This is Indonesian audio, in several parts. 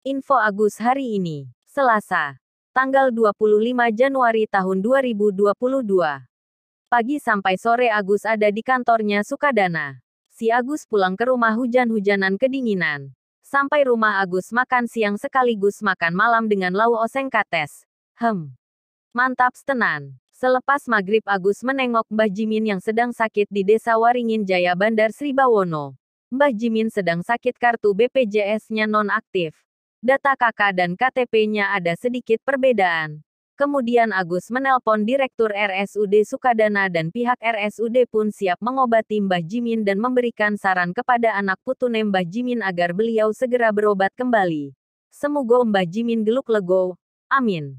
Info Agus hari ini, Selasa, tanggal 25 Januari tahun 2022. Pagi sampai sore Agus ada di kantornya Sukadana. Si Agus pulang ke rumah hujan-hujanan kedinginan. Sampai rumah Agus makan siang sekaligus makan malam dengan lau oseng kates. Hem. Mantap tenan. Selepas maghrib Agus menengok Mbah Jimin yang sedang sakit di desa Waringin Jaya Bandar Sribawono. Mbah Jimin sedang sakit kartu BPJS-nya nonaktif. Data KK dan KTP-nya ada sedikit perbedaan. Kemudian Agus menelpon Direktur RSUD Sukadana dan pihak RSUD pun siap mengobati Mbah Jimin dan memberikan saran kepada anak putu Mbah Jimin agar beliau segera berobat kembali. Semoga Mbah Jimin geluk lego. Amin.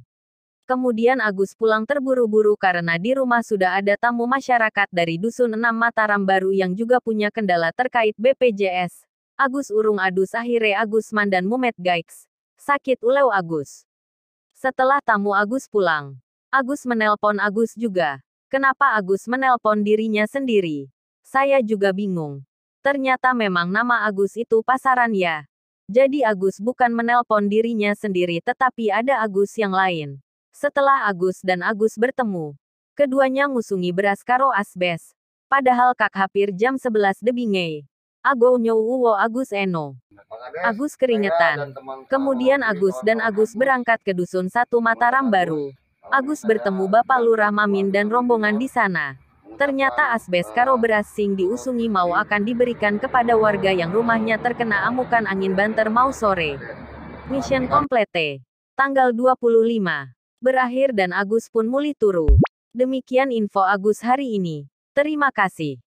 Kemudian Agus pulang terburu-buru karena di rumah sudah ada tamu masyarakat dari Dusun enam Mataram Baru yang juga punya kendala terkait BPJS. Agus Urung Adus Ahire Agus Mandan Mumet Gaiks. Sakit ulew Agus. Setelah tamu Agus pulang, Agus menelpon Agus juga. Kenapa Agus menelpon dirinya sendiri? Saya juga bingung. Ternyata memang nama Agus itu pasaran ya. Jadi Agus bukan menelpon dirinya sendiri tetapi ada Agus yang lain. Setelah Agus dan Agus bertemu, keduanya ngusungi beras karo asbes. Padahal kak hampir jam 11 debingei. Ago Nyowuwo Agus Eno. Agus keringetan. Kemudian Agus dan Agus berangkat ke Dusun Satu Mataram Baru. Agus bertemu Bapak Lurah Mamin dan rombongan di sana. Ternyata asbes karo beras sing diusungi mau akan diberikan kepada warga yang rumahnya terkena amukan angin banter mau sore. Mission complete. Tanggal 25. Berakhir dan Agus pun mulai turu. Demikian info Agus hari ini. Terima kasih.